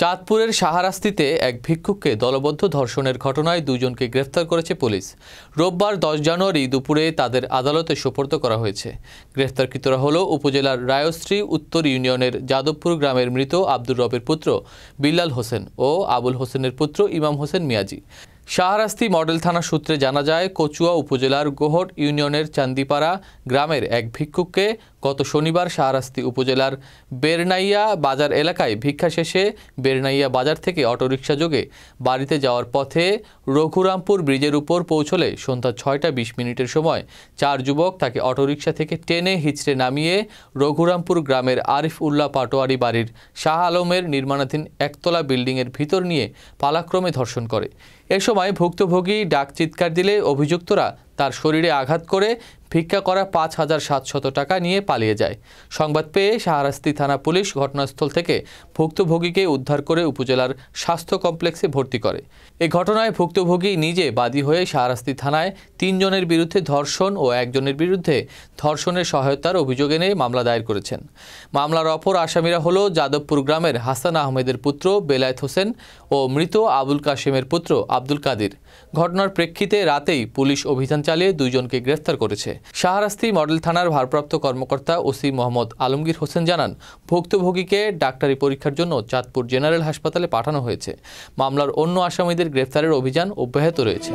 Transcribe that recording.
চাঁদপুরের সাহারাস্তিতে এক ভিক্ষুককে দলবদ্ধ ধর্ষণের ঘটনায় দুজনকে গ্রেফতার করেছে পুলিশ রোববার দশ জানুয়ারি দুপুরে তাদের আদালতে সুপর্দ করা হয়েছে গ্রেফতারকৃতরা হল উপজেলার রায়শ্রী উত্তর ইউনিয়নের যাদবপুর গ্রামের মৃত আব্দুর রবের পুত্র বিল্লাল হোসেন ও আবুল হোসেনের পুত্র ইমাম হোসেন মিয়াজি শাহরাস্তি মডেল থানা সূত্রে জানা যায় কচুয়া উপজেলার গোহট ইউনিয়নের চান্দিপাড়া গ্রামের এক ভিক্ষুককে গত শনিবার শাহরাস্তি উপজেলার বেরনাইয়া বাজার এলাকায় ভিক্ষা শেষে বেরনাইয়া বাজার থেকে অটোরিকশা যোগে বাড়িতে যাওয়ার পথে রঘুরামপুর ব্রিজের উপর পৌঁছলে সন্ধ্যা ছয়টা বিশ মিনিটের সময় চার যুবক তাকে অটোরিকশা থেকে টেনে হিচড়ে নামিয়ে রঘুরামপুর গ্রামের আরিফ উল্লাহ পাটোয়ারি বাড়ির শাহ আলমের নির্মাণাধীন একতলা বিল্ডিংয়ের ভিতর নিয়ে পালাক্রমে ধর্ষণ করে এ সময় ভুক্তভোগী ডাক চিৎকার দিলে অভিযুক্তরা তার শরীরে আঘাত করে ভিক্ষা করা পাঁচ হাজার সাতশত টাকা নিয়ে পালিয়ে যায় সংবাদ পেয়ে শাহরাস্তি থানা পুলিশ ঘটনাস্থল থেকে ভুক্তভোগীকে উদ্ধার করে উপজেলার স্বাস্থ্য কমপ্লেক্সে ভর্তি করে এ ঘটনায় ভুক্তভোগী নিজে বাদী হয়ে শাহরাস্তি থানায় তিনজনের বিরুদ্ধে ধর্ষণ ও একজনের বিরুদ্ধে ধর্ষণের সহায়তার অভিযোগ এনে মামলা দায়ের করেছেন মামলার অপর আসামিরা হল যাদবপুর গ্রামের হাসান আহমেদের পুত্র বেলায়েত হোসেন ও মৃত আবুল কাশেমের পুত্র আব্দুল কাদির ঘটনার প্রেক্ষিতে রাতেই পুলিশ অভিযান চালিয়ে দুইজনকে গ্রেফতার করেছে শাহরাস্তি মডেল থানার ভারপ্রাপ্ত কর্মকর্তা ওসি মোহাম্মদ আলমগীর হোসেন জানান ভুক্তভোগীকে ডাক্তারি পরীক্ষার জন্য চাঁদপুর জেনারেল হাসপাতালে পাঠানো হয়েছে মামলার অন্য আসামিদের গ্রেফতারের অভিযান অব্যাহত রয়েছে